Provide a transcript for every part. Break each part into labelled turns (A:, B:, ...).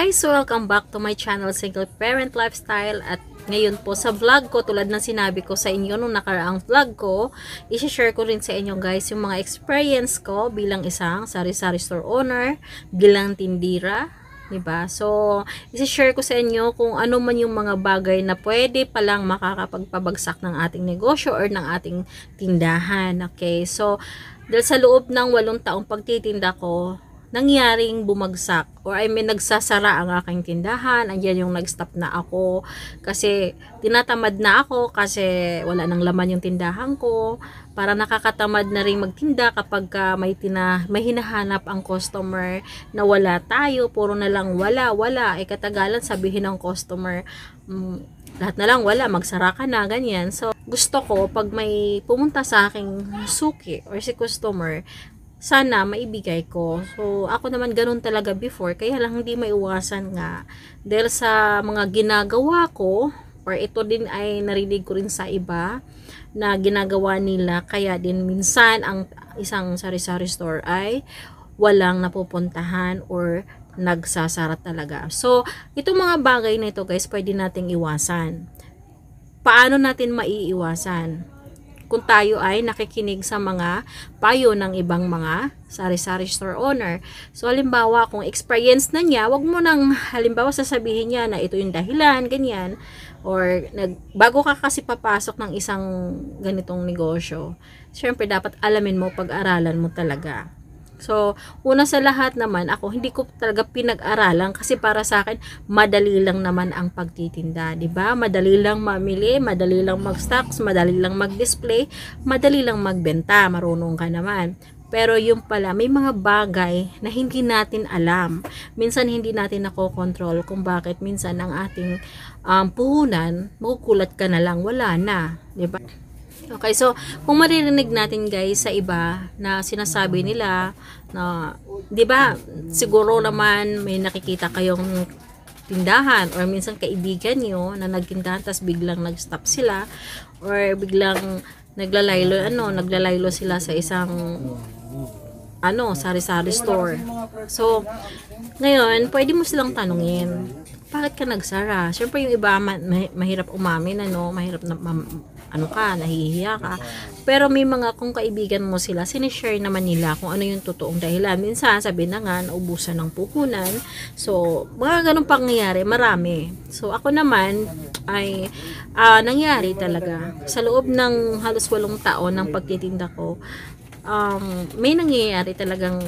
A: guys! Welcome back to my channel, Single Parent Lifestyle. At ngayon po sa vlog ko, tulad ng sinabi ko sa inyo nung nakaraang vlog ko, isi-share ko rin sa inyo guys yung mga experience ko bilang isang sari-sari store owner, bilang tindira, Diba? So, isi-share ko sa inyo kung ano man yung mga bagay na pwede palang makakapagpabagsak ng ating negosyo or ng ating tindahan. Okay? So, dahil sa loob ng walong taong pagtitinda ko, nangyaring bumagsak or I mean nagsasara ang aking tindahan andyan yung nag-stop na ako kasi tinatamad na ako kasi wala nang laman yung tindahan ko para nakakatamad na rin magtinda kapag ka may, tina, may hinahanap ang customer na wala tayo puro na lang wala wala ay eh, katagalan sabihin ng customer um, lahat na lang wala magsara ka na ganyan so gusto ko pag may pumunta sa aking suki or si customer sana maibigay ko. So, ako naman ganun talaga before, kaya lang hindi maiwasan nga. Dahil sa mga ginagawa ko, or ito din ay narinig ko rin sa iba, na ginagawa nila, kaya din minsan ang isang sari-sari store ay walang napupuntahan or nagsasara talaga. So, itong mga bagay na ito guys, pwede nating iwasan. Paano natin maiiwasan? kung tayo ay nakikinig sa mga payo ng ibang mga sari-sari store owner. So, halimbawa, kung experience na niya, wag mo nang, halimbawa, sasabihin niya na ito yung dahilan, ganyan. Or, nag, bago ka kasi papasok ng isang ganitong negosyo, syempre, dapat alamin mo, pag-aralan mo talaga. So, una sa lahat naman, ako hindi ko talaga pinag-aralan kasi para sa akin, madali lang naman ang pagtitinda, 'di ba? Madali lang mamili, madali lang mag-stocks, madali lang mag-display, madali lang magbenta, marunong ka naman. Pero yung pala, may mga bagay na hindi natin alam. Minsan hindi natin nakokontrol kung bakit minsan ang ating um, puhunan, makukulat ka na lang, wala na. 'di ba? Okay, so kung maririnig natin guys sa iba na sinasabi nila na 'di ba, siguro naman may nakikita kayong tindahan or minsan kaibigan niyo na nagtindahan tapos biglang nag-stop sila or biglang naglalaylo ano, naglalaylo sila sa isang ano, sari-sari store. So, ngayon, pwede mo silang tanungin bakit ka nagsara? Siyempre yung iba ma- mahirap umamin, ano, mahirap na ma- ano ka, nahihiya ka. Pero may mga kung kaibigan mo sila, sinishare naman nila kung ano yung totoong dahilan. Minsan, sabi na nga, naubusan ng puhunan. So, mga ganong pangyayari, marami. So, ako naman, ay uh, nangyari talaga. Sa loob ng halos walong taon ng pagtitinda ko, um, may nangyayari talagang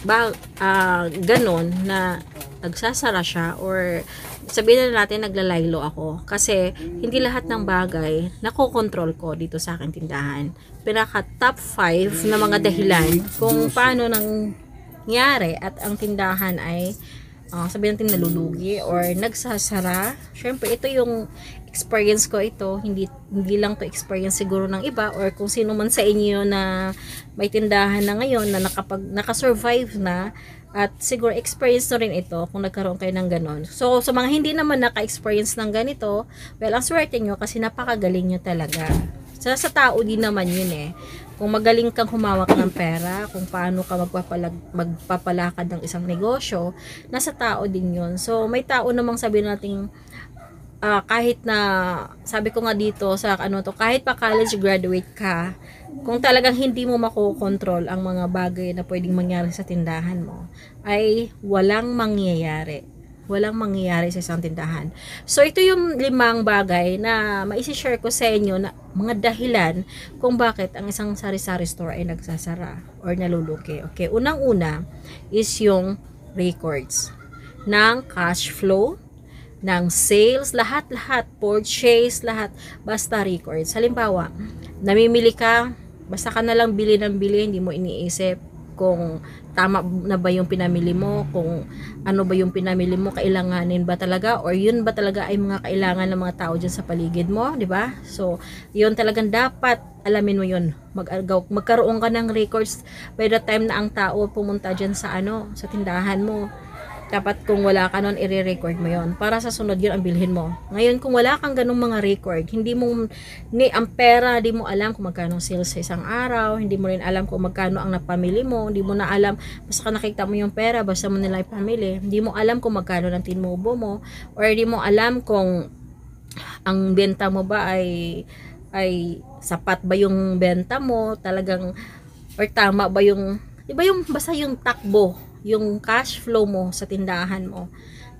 A: ba, uh, ah, ganon na nagsasara siya or sabihin na natin naglalaylo ako kasi hindi lahat ng bagay nakokontrol ko dito sa akin tindahan. Pinaka top 5 na mga dahilan kung paano nangyari at ang tindahan ay uh, sabihin natin nalulugi or nagsasara, syempre ito yung experience ko ito, hindi hindi lang to experience siguro ng iba or kung sino man sa inyo na may tindahan na ngayon na nakapag naka-survive na at siguro experience na rin ito kung nagkaroon kayo ng ganon. So, sa mga hindi naman naka-experience ng ganito, well, ang swerte nyo kasi napakagaling nyo talaga. Sa, so, sa tao din naman yun eh. Kung magaling kang humawak ng pera, kung paano ka magpapalag, magpapalakad ng isang negosyo, nasa tao din yun. So, may tao namang sabi natin, uh, ah, kahit na sabi ko nga dito sa ano to kahit pa college graduate ka kung talagang hindi mo makokontrol ang mga bagay na pwedeng mangyari sa tindahan mo, ay walang mangyayari. Walang mangyayari sa isang tindahan. So, ito yung limang bagay na maisishare ko sa inyo na mga dahilan kung bakit ang isang sari-sari store ay nagsasara or naluluki. Okay, unang-una is yung records ng cash flow, ng sales, lahat-lahat, purchase, lahat, basta records. Halimbawa, namimili ka, basta ka na lang bili ng bili, hindi mo iniisip kung tama na ba yung pinamili mo, kung ano ba yung pinamili mo, kailanganin ba talaga, or yun ba talaga ay mga kailangan ng mga tao diyan sa paligid mo, di ba? So, yun talagang dapat alamin mo yun. Mag magkaroon ka ng records by the time na ang tao pumunta diyan sa ano, sa tindahan mo dapat kung wala ka nun, i-record mo yon Para sa sunod yun, ang bilhin mo. Ngayon, kung wala kang ganung mga record, hindi mo, ni, ang pera, hindi mo alam kung magkano sales sa isang araw, hindi mo rin alam kung magkano ang napamili mo, hindi mo na alam, basta nakita mo yung pera, basta mo nila ipamili, hindi mo alam kung magkano ng tinubo mo, or hindi mo alam kung ang benta mo ba ay ay sapat ba yung benta mo talagang or tama ba yung di ba yung basta yung takbo yung cash flow mo sa tindahan mo,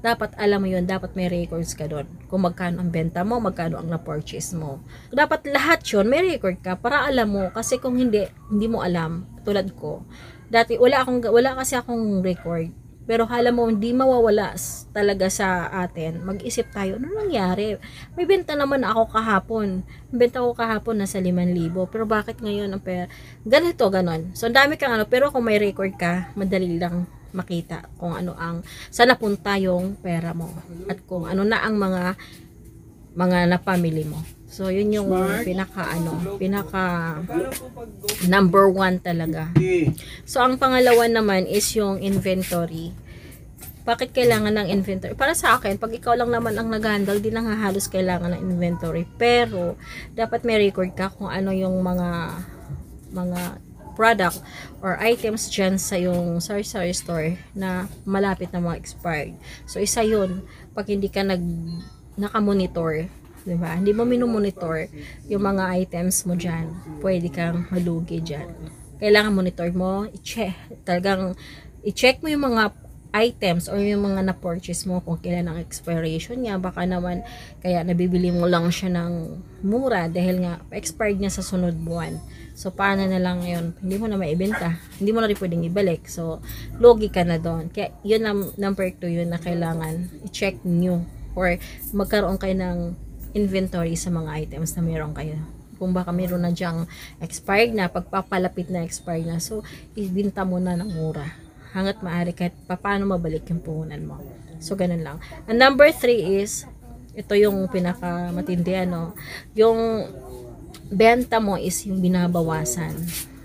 A: dapat alam mo yun, dapat may records ka doon. Kung magkano ang benta mo, magkano ang na-purchase mo. Dapat lahat yun, may record ka para alam mo. Kasi kung hindi, hindi mo alam, tulad ko, dati wala akong wala kasi akong record pero hala mo, hindi mawawala talaga sa atin. Mag-isip tayo, ano nangyari? May benta naman ako kahapon. Benta ko kahapon na sa 5,000. Pero bakit ngayon ang pera? Ganito, ganon. So, ang dami kang ano. Pero kung may record ka, madali lang makita kung ano ang saan napunta yung pera mo at kung ano na ang mga mga na family mo. So, yun yung Smart. pinaka ano, pinaka number one talaga. So, ang pangalawa naman is yung inventory. Bakit kailangan ng inventory? Para sa akin, pag ikaw lang naman ang nag-handle, di lang halos kailangan ng inventory. Pero, dapat may record ka kung ano yung mga mga product or items dyan sa yung sari-sari store na malapit na mga expired. So, isa yun. Pag hindi ka nag nakamonitor 'di ba? Hindi mo minomonitor yung mga items mo diyan. Pwede kang malugi diyan. Kailangan monitor mo, i-check. Talagang i-check mo yung mga items or yung mga na-purchase mo kung kailan ang expiration niya. Baka naman kaya nabibili mo lang siya ng mura dahil nga expired niya sa sunod buwan. So, paano na lang yun? Hindi mo na maibenta. Hindi mo na rin pwedeng ibalik. So, logi ka na doon. Kaya, yun ang number 2 yun na kailangan i-check nyo or magkaroon kayo ng inventory sa mga items na meron kayo kung baka meron na dyang expired na, pagpapalapit na expired na. So, ibinta mo na ng mura. Hangat maaari kahit paano mabalik yung puhunan mo. So, ganun lang. And number three is, ito yung pinakamatindi, ano, yung benta mo is yung binabawasan.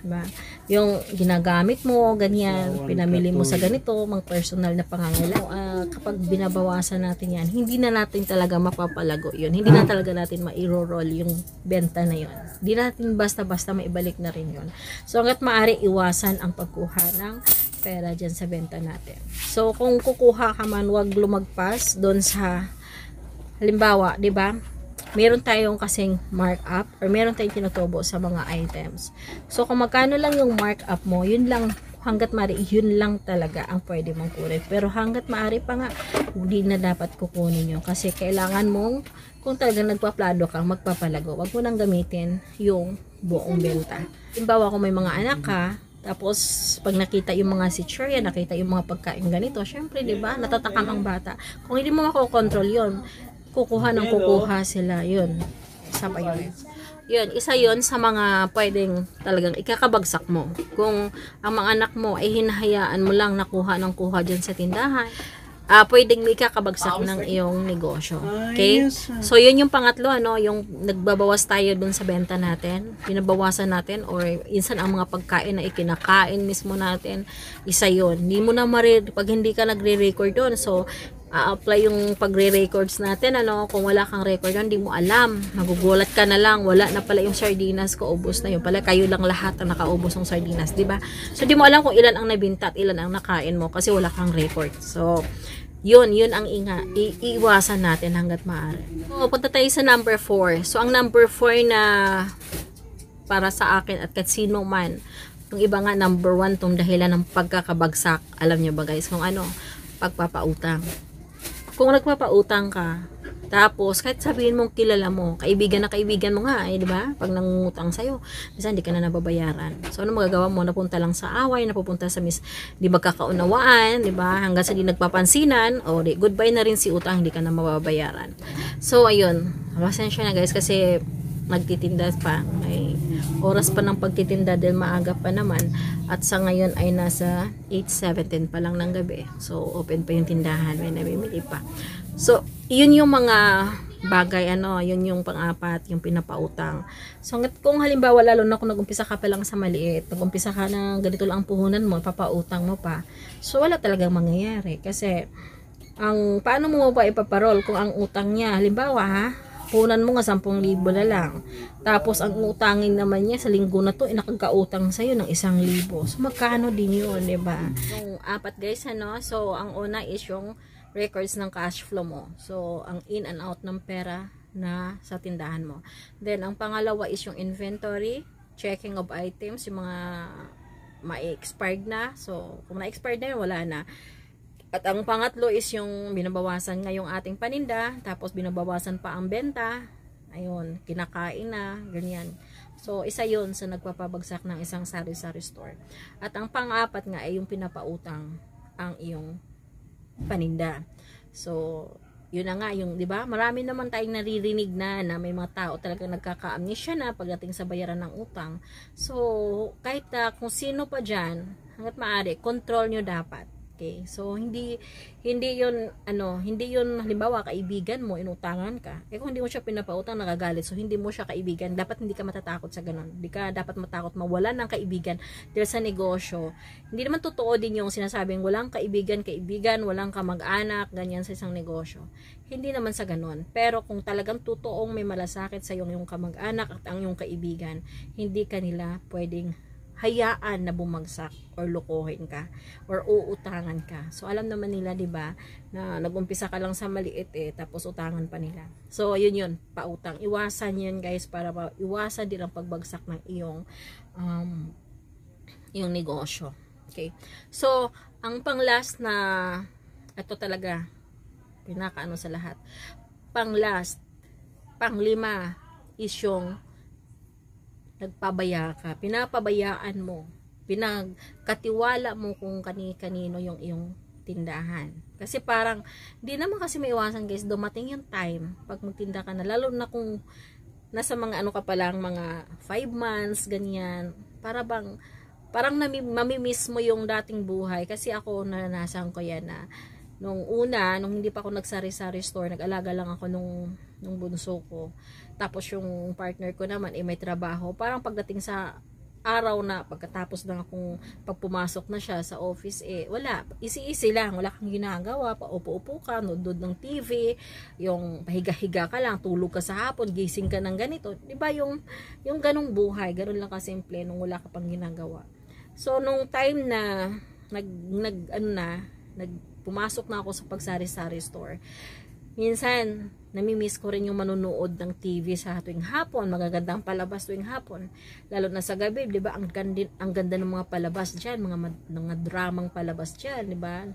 A: Diba? yung ginagamit mo, ganyan, pinamili mo sa ganito, mga personal na pangangailangan. Uh, kapag binabawasan natin yan, hindi na natin talaga mapapalago yun. Hindi na talaga natin mairo-roll yung benta na yun. Hindi natin basta-basta maibalik na rin yun. So, hanggat maaari, iwasan ang pagkuha ng pera dyan sa benta natin. So, kung kukuha ka man, wag lumagpas doon sa, halimbawa, di ba? meron tayong kasing markup or meron tayong tinutubo sa mga items. So, kung magkano lang yung markup mo, yun lang hanggat maaari, yun lang talaga ang pwede mong kunin. Pero hanggat maaari pa nga, hindi na dapat kukunin yun. Kasi kailangan mong, kung talaga nagpaplano kang magpapalago, wag mo nang gamitin yung buong benta. Imbawa kung may mga anak ka, tapos, pag nakita yung mga sitsurya, nakita yung mga pagkain ganito, syempre, di ba, natatakam ang bata. Kung hindi mo makokontrol yon kukuha ng kukuha sila. Yun. Isa pa yun. Yun, isa yun sa mga pwedeng talagang ikakabagsak mo. Kung ang mga anak mo ay hinahayaan mo lang nakuha ng kuha dyan sa tindahan, uh, pwedeng ikakabagsak ng iyong negosyo. Ah, okay? Ah. So, yun yung pangatlo, ano, yung nagbabawas tayo dun sa benta natin, pinabawasan natin, or insan ang mga pagkain na ikinakain mismo natin, isa yun. Hindi mo na marid, pag hindi ka nagre-record doon. so, a-apply yung pagre-records natin, ano, kung wala kang record hindi mo alam, magugulat ka na lang, wala na pala yung sardinas ko, ubos na yun pala, kayo lang lahat ang nakaubos ng sardinas, di ba? So, di mo alam kung ilan ang nabinta at ilan ang nakain mo kasi wala kang record. So, yun, yun ang inga, iiwasan natin hanggat maaari. So, punta tayo sa number 4. So, ang number 4 na para sa akin at kasino man, yung iba nga number 1 tong dahilan ng pagkakabagsak, alam nyo ba guys kung ano, pagpapautang kung nagpapautang ka, tapos kahit sabihin mong kilala mo, kaibigan na kaibigan mo nga, eh, di ba? Pag nangungutang sa'yo, minsan hindi ka na nababayaran. So ano magagawa mo? Napunta lang sa away, napupunta sa miss, di magkakaunawaan, di ba? Hanggang sa di nagpapansinan, o di, goodbye na rin si utang, hindi ka na mababayaran. So ayun, masensya na guys kasi nagtitinda pa may oras pa ng pagtitinda dahil maaga pa naman at sa ngayon ay nasa 8.17 pa lang ng gabi so open pa yung tindahan may namimili pa so yun yung mga bagay ano yun yung pang-apat yung pinapautang so kung halimbawa lalo na kung nagumpisa ka pa lang sa maliit nagumpisa ka na ganito lang ang puhunan mo papautang mo pa so wala talagang mangyayari kasi ang paano mo pa ipaparol kung ang utang niya halimbawa ha kunan mo nga 10,000 na lang. Tapos ang utangin naman niya sa linggo na to, eh, nakagkautang sa'yo ng 1,000. So magkano din yun, ba? Yung apat guys, ano? So ang una is yung records ng cash flow mo. So ang in and out ng pera na sa tindahan mo. Then ang pangalawa is yung inventory, checking of items, yung mga ma-expired na. So kung na-expired na yun, wala na. At ang pangatlo is yung binabawasan ngayong ating paninda, tapos binabawasan pa ang benta. Ayun, kinakain na, ganyan. So, isa yon sa nagpapabagsak ng isang sari-sari store. At ang pang-apat nga ay yung pinapautang ang iyong paninda. So, yun na nga yung, 'di ba? Marami naman tayong naririnig na na may mga tao talaga nagkaka-amnesia na pagdating sa bayaran ng utang. So, kahit uh, kung sino pa diyan, hangga't maaari, control nyo dapat Okay? So, hindi, hindi yun, ano, hindi yun, halimbawa, kaibigan mo, inutangan ka. Eh, kung hindi mo siya pinapautang, nagagalit. So, hindi mo siya kaibigan. Dapat hindi ka matatakot sa ganun. Hindi ka dapat matakot mawala ng kaibigan dahil sa negosyo. Hindi naman totoo din yung sinasabing walang kaibigan, kaibigan, walang kamag-anak, ganyan sa isang negosyo. Hindi naman sa ganun. Pero kung talagang totoong may malasakit sa 'yong 'yung kamag-anak at ang iyong kaibigan, hindi kanila pwedeng hayaan na bumagsak or lokohin ka or uutangan ka. So alam naman nila 'di ba na nagumpisa ka lang sa maliit eh tapos utangan pa nila. So ayun yun, pautang. Iwasan 'yan guys para pa, iwasan din ang pagbagsak ng iyong um yung negosyo. Okay. So ang panglast na ito talaga pinakaano sa lahat. Panglast, panglima is yung nagpabaya ka, pinapabayaan mo, pinagkatiwala mo kung kani-kanino yung iyong tindahan. Kasi parang, di naman kasi maiwasan guys, dumating yung time pag magtinda ka na, lalo na kung nasa mga ano ka pa lang, mga 5 months, ganyan, para bang, parang nami, mamimiss mo yung dating buhay. Kasi ako, naranasan ko yan na, Nung una, nung hindi pa ako nagsari-sari store, nag-alaga lang ako nung, nung bunso ko. Tapos yung partner ko naman, eh may trabaho. Parang pagdating sa araw na pagkatapos ng akong pagpumasok na siya sa office eh wala isi-isi lang wala kang ginagawa paupo-upo ka nunod ng TV yung pahiga-higa ka lang tulog ka sa hapon gising ka ng ganito 'di ba yung yung ganung buhay ganun lang kasimple nung wala ka pang ginagawa so nung time na nag nag ano na nag pumasok na ako sa pagsari-sari store, minsan, namimiss ko rin yung manunood ng TV sa tuwing hapon, magagandang palabas tuwing hapon, lalo na sa gabi, di ba, ang, gandin, ang ganda ng mga palabas dyan, mga, mga dramang palabas dyan, di ba,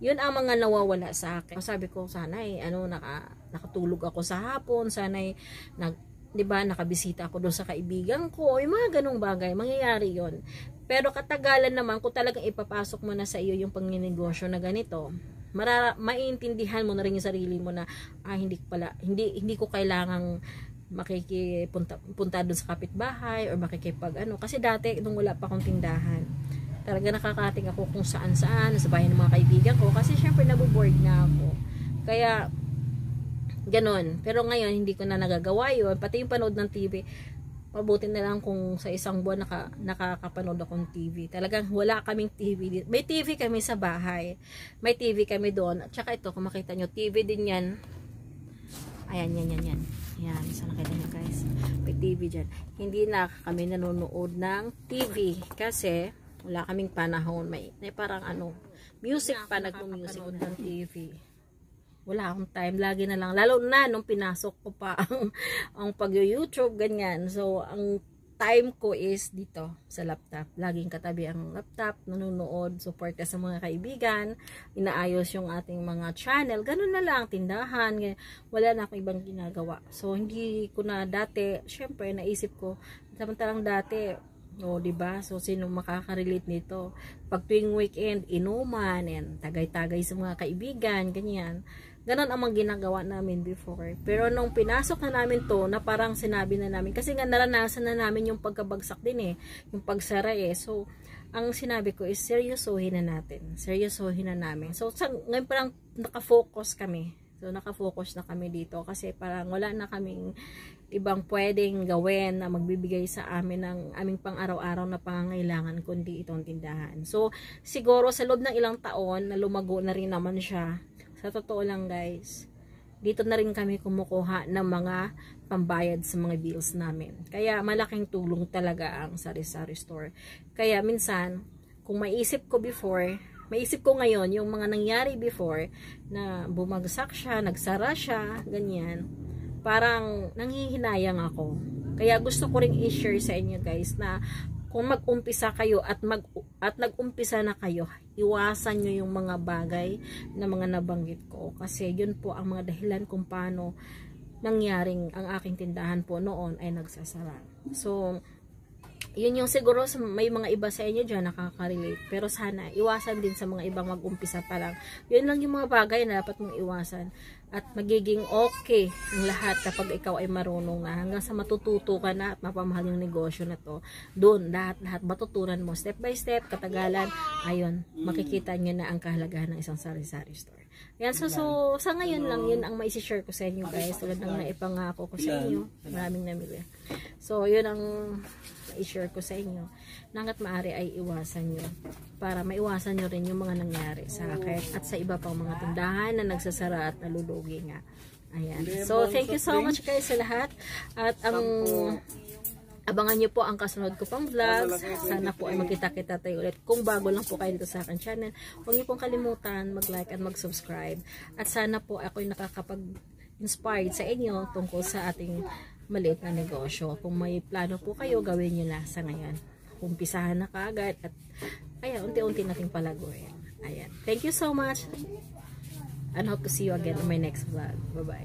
A: yun ang mga nawawala sa akin. Sabi ko, sana ay, ano, naka, nakatulog ako sa hapon, sana eh, nag, 'di ba, nakabisita ako doon sa kaibigan ko, yung mga ganong bagay, mangyayari 'yon. Pero katagalan naman ko talagang ipapasok mo na sa iyo yung pagninegosyo na ganito, marara, maintindihan mo na rin yung sarili mo na ah, hindi pala hindi hindi ko kailangang makikipunta punta doon sa kapitbahay or makikipag ano kasi dati nung wala pa akong tindahan talaga nakakating ako kung saan saan sa bahay ng mga kaibigan ko kasi syempre nabuboard na ako kaya Ganon. Pero ngayon, hindi ko na nagagawa yun. Pati yung panood ng TV, mabuti na lang kung sa isang buwan naka, nakakapanood akong TV. Talagang wala kaming TV. Dito. May TV kami sa bahay. May TV kami doon. At saka ito, kung makita nyo, TV din yan. Ayan, yan, yan, yan. Ayan, so nakita nyo guys. May TV dyan. Hindi na kami nanonood ng TV. Kasi, wala kaming panahon. May, may parang ano, music pa, nagmo-music ng TV wala akong time lagi na lang lalo na nung pinasok ko pa ang, ang pag-youtube ganyan so ang time ko is dito sa laptop laging katabi ang laptop nanonood support ka sa mga kaibigan inaayos yung ating mga channel ganun na lang tindahan ganyan. wala na akong ibang ginagawa so hindi ko na dati syempre naisip ko samantalang dati o, di ba? So, sino makaka-relate nito? Pag tuwing weekend, inuman, and tagay-tagay sa mga kaibigan, ganyan. Ganun ang mga ginagawa namin before. Pero nung pinasok na namin to, na parang sinabi na namin, kasi nga naranasan na namin yung pagkabagsak din eh, yung pagsara eh. So, ang sinabi ko is seryosohin na natin. Seryosohin na namin. So, sa, ngayon parang nakafocus kami. So, nakafocus na kami dito kasi parang wala na kaming ibang pwedeng gawin na magbibigay sa amin ng aming pang-araw-araw na pangangailangan kundi itong tindahan. So, siguro sa loob ng ilang taon na lumago na rin naman siya sa totoo lang guys, dito na rin kami kumukuha ng mga pambayad sa mga bills namin. Kaya malaking tulong talaga ang sari-sari store. Kaya minsan, kung maiisip ko before, maiisip ko ngayon yung mga nangyari before na bumagsak siya, nagsara siya, ganyan. Parang nanghihinayang ako. Kaya gusto ko ring i-share sa inyo guys na kung mag-umpisa kayo at mag at nag-umpisa na kayo, iwasan nyo yung mga bagay na mga nabanggit ko kasi yun po ang mga dahilan kung paano nangyaring ang aking tindahan po noon ay nagsasara. So, yun yung siguro may mga iba sa inyo dyan nakaka-relate. Pero sana, iwasan din sa mga ibang mag-umpisa pa lang. Yun lang yung mga bagay na dapat mong iwasan at magiging okay ang lahat kapag ikaw ay marunong na hanggang sa matututo ka na at mapamahal yung negosyo na to doon lahat-lahat matutunan mo step by step katagalan ayun makikita niyo na ang kahalagahan ng isang sari-sari store yan so, so sa ngayon lang yun ang maisi-share ko sa inyo guys tulad ng naipangako ko sa inyo maraming namili So, yun ang i-share ko sa inyo. Nangat maari ay iwasan nyo. Para maiwasan nyo rin yung mga nangyari sa akin at sa iba pang mga tindahan na nagsasara at nalulugi nga. Ayan. So, thank you so much guys sa lahat. At ang... Abangan nyo po ang kasunod ko pang vlogs. Sana po ay magkita-kita tayo ulit. Kung bago lang po kayo dito sa akin channel, huwag nyo pong kalimutan mag-like at mag-subscribe. At sana po ako'y nakakapag-inspired sa inyo tungkol sa ating maliit na negosyo. Kung may plano po kayo, gawin nyo na sa ngayon. Umpisahan na kaagad at ayan, unti-unti nating palaguin. Ayan. Thank you so much. And hope to see you again in my next vlog. Bye-bye.